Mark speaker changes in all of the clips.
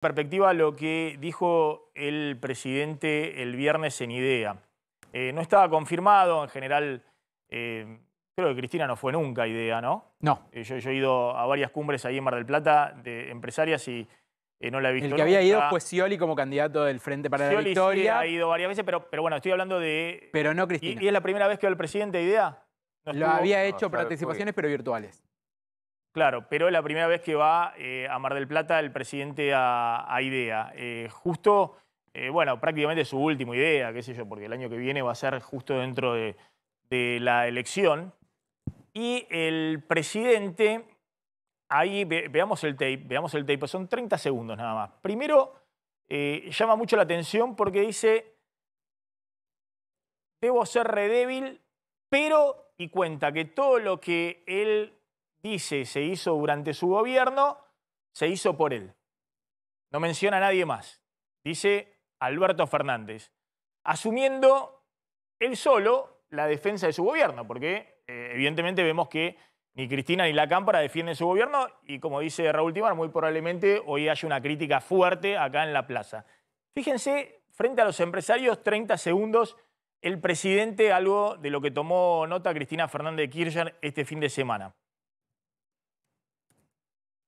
Speaker 1: perspectiva lo que dijo el presidente el viernes en IDEA. Eh, no estaba confirmado, en general, eh, creo que Cristina no fue nunca IDEA, ¿no? No. Eh, yo, he ido a varias cumbres ahí en Mar del Plata de empresarias y no la he visto. El que había ido fue Scioli como candidato del Frente para la Victoria. Sí ha ido varias veces, pero, pero bueno, estoy hablando de... Pero no Cristina. ¿Y, es la primera vez que el presidente IDEA? lo había hecho participaciones, pero virtuales. Claro, pero es la primera vez que va eh, a Mar del Plata el presidente a, IDEA. Eh, justo, eh, bueno, prácticamente su última idea, qué sé yo, porque el año que viene va a ser justo dentro de, la elección. Y el presidente, ahí veamos el tape, veamos el tape, son 30 segundos nada más. Primero, llama mucho la atención porque dice, debo ser débil, pero, y cuenta que todo lo que él dice se hizo durante su gobierno, se hizo por él. No menciona a nadie más, dice Alberto Fernández, asumiendo él solo la defensa de su gobierno, porque eh, evidentemente vemos que ni Cristina ni la Cámara defienden su gobierno y como dice Raúl Timar, muy probablemente hoy haya una crítica fuerte acá en la plaza. Fíjense, frente a los empresarios, 30 segundos, el presidente, algo de lo que tomó nota Cristina Fernández de Kirchner este fin de semana.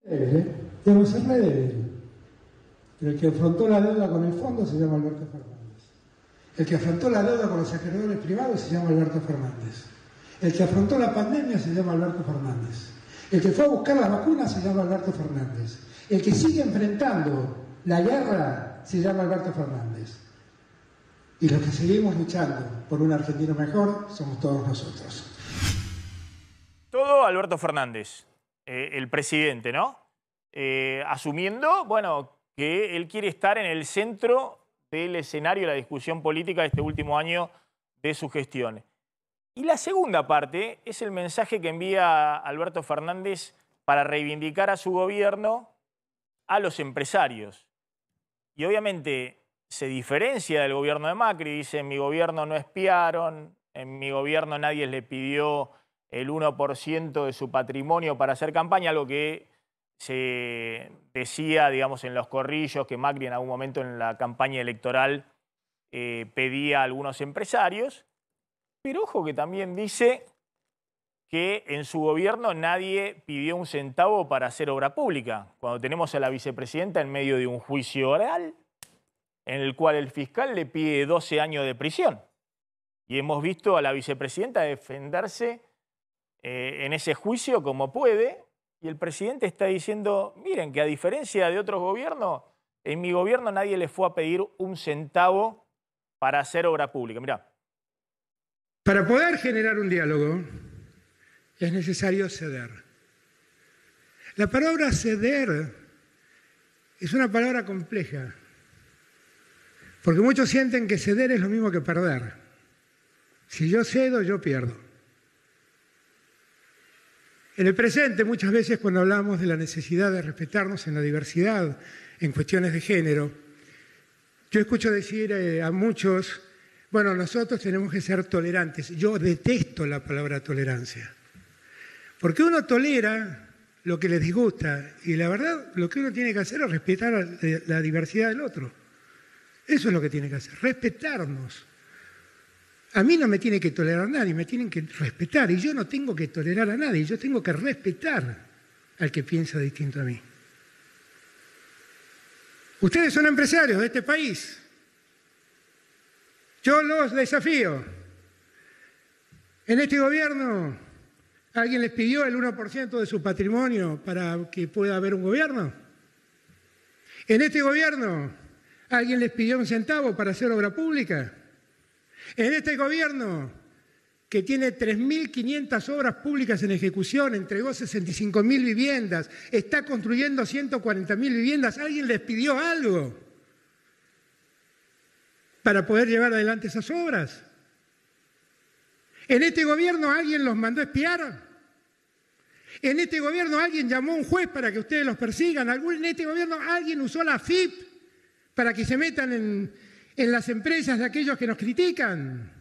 Speaker 2: Eh, el que afrontó la deuda con el fondo se llama Alberto Fernández. El que afrontó la deuda con los acreedores privados se llama Alberto Fernández. El que afrontó la pandemia se llama Alberto Fernández. El que fue a buscar las vacunas se llama Alberto Fernández. El que sigue enfrentando la guerra se llama Alberto Fernández. Y los que seguimos luchando por un argentino mejor somos todos nosotros. Todo Alberto
Speaker 1: Fernández. Eh, el presidente, ¿no? Eh, asumiendo, bueno, que él quiere estar en el centro del escenario de la discusión política de este último año de su gestión. Y la segunda parte es el mensaje que envía Alberto Fernández para reivindicar a su gobierno a los empresarios. Y obviamente se diferencia del gobierno de Macri, dice, en mi gobierno no espiaron, en mi gobierno nadie le pidió el 1% de su patrimonio para hacer campaña, lo que se decía, digamos, en los corrillos, que Macri en algún momento en la campaña electoral eh, pedía a algunos empresarios, pero ojo que también dice que en su gobierno nadie pidió un centavo para hacer obra pública, cuando tenemos a la vicepresidenta en medio de un juicio oral en el cual el fiscal le pide 12 años de prisión. Y hemos visto a la vicepresidenta defenderse eh, en ese juicio como puede, y el presidente está diciendo, miren, que a diferencia de otros gobiernos, en mi gobierno nadie le fue a pedir un centavo para hacer obra pública. Mirá.
Speaker 2: Para poder generar un diálogo es necesario ceder. La palabra ceder es una palabra compleja, porque muchos sienten que ceder es lo mismo que perder. Si yo cedo, yo pierdo. En el presente, muchas veces cuando hablamos de la necesidad de respetarnos en la diversidad, en cuestiones de género, yo escucho decir eh, a muchos, bueno, nosotros tenemos que ser tolerantes. Yo detesto la palabra tolerancia, porque uno tolera lo que les disgusta y la verdad lo que uno tiene que hacer es respetar la diversidad del otro. Eso es lo que tiene que hacer, respetarnos. A mí no me tiene que tolerar nadie, me tienen que respetar. Y yo no tengo que tolerar a nadie, yo tengo que respetar al que piensa distinto a mí. Ustedes son empresarios de este país. Yo los desafío. En este gobierno, ¿alguien les pidió el 1% de su patrimonio para que pueda haber un gobierno? En este gobierno, ¿alguien les pidió un centavo para hacer obra pública? En este gobierno, que tiene 3.500 obras públicas en ejecución, entregó 65.000 viviendas, está construyendo 140.000 viviendas, ¿alguien les pidió algo para poder llevar adelante esas obras? En este gobierno alguien los mandó a espiar. En este gobierno alguien llamó a un juez para que ustedes los persigan. en este gobierno alguien usó la FIP para que se metan en, en las empresas de aquellos que nos critican?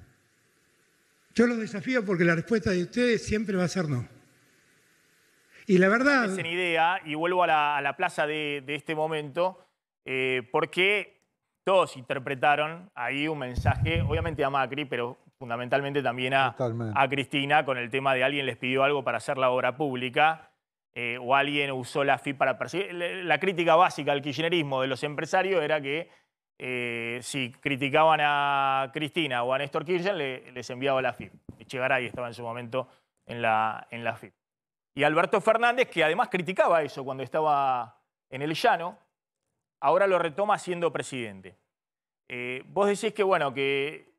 Speaker 2: Yo los desafío porque la respuesta de ustedes siempre va a ser no. Y la verdad...
Speaker 1: Es idea, y vuelvo a la, plaza de, este momento, eh, porque todos interpretaron ahí un mensaje, obviamente a Macri, pero fundamentalmente también a, Cristina, con el tema de alguien les pidió algo para hacer la obra pública. Eh, o alguien usó la FIP para La, la, crítica básica al kirchnerismo de los empresarios era que eh, si criticaban a Cristina o a Néstor Kirchner, les enviaba la FIP. y estaba en su momento en la, en Y Alberto Fernández, que además criticaba eso cuando estaba en el llano, ahora lo retoma siendo presidente. Eh, vos decís que, bueno, que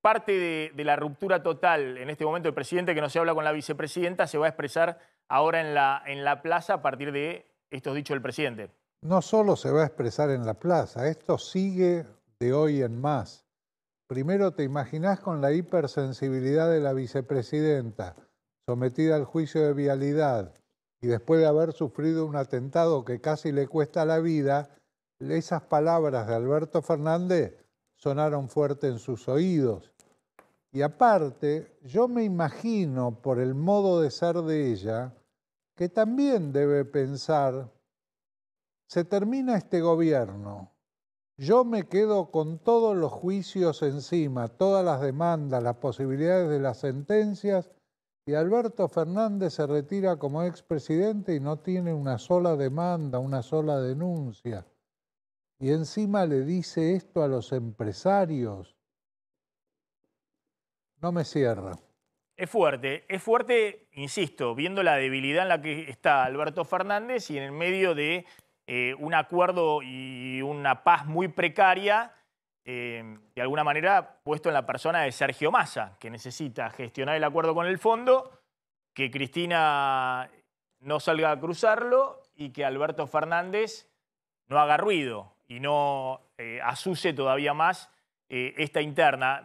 Speaker 1: parte de, la ruptura total en este momento del presidente que no se habla con la vicepresidenta se va a expresar ahora en la, en la plaza a partir de estos dichos del presidente
Speaker 3: no solo se va a expresar en la plaza, esto sigue de hoy en más. Primero te imaginás con la hipersensibilidad de la vicepresidenta, sometida al juicio de vialidad, y después de haber sufrido un atentado que casi le cuesta la vida, esas palabras de Alberto Fernández sonaron fuerte en sus oídos. Y aparte, yo me imagino por el modo de ser de ella, que también debe pensar se termina este gobierno, yo me quedo con todos los juicios encima, todas las demandas, las posibilidades de las sentencias, y Alberto Fernández se retira como expresidente y no tiene una sola demanda, una sola denuncia. Y encima le dice esto a los empresarios. No me cierra.
Speaker 1: Es fuerte, es fuerte, insisto, viendo la debilidad en la que está Alberto Fernández y en el medio de eh, un acuerdo y una paz muy precaria, eh, de alguna manera puesto en la persona de Sergio Massa, que necesita gestionar el acuerdo con el fondo, que Cristina no salga a cruzarlo y que Alberto Fernández no haga ruido y no eh, asuse todavía más esta interna.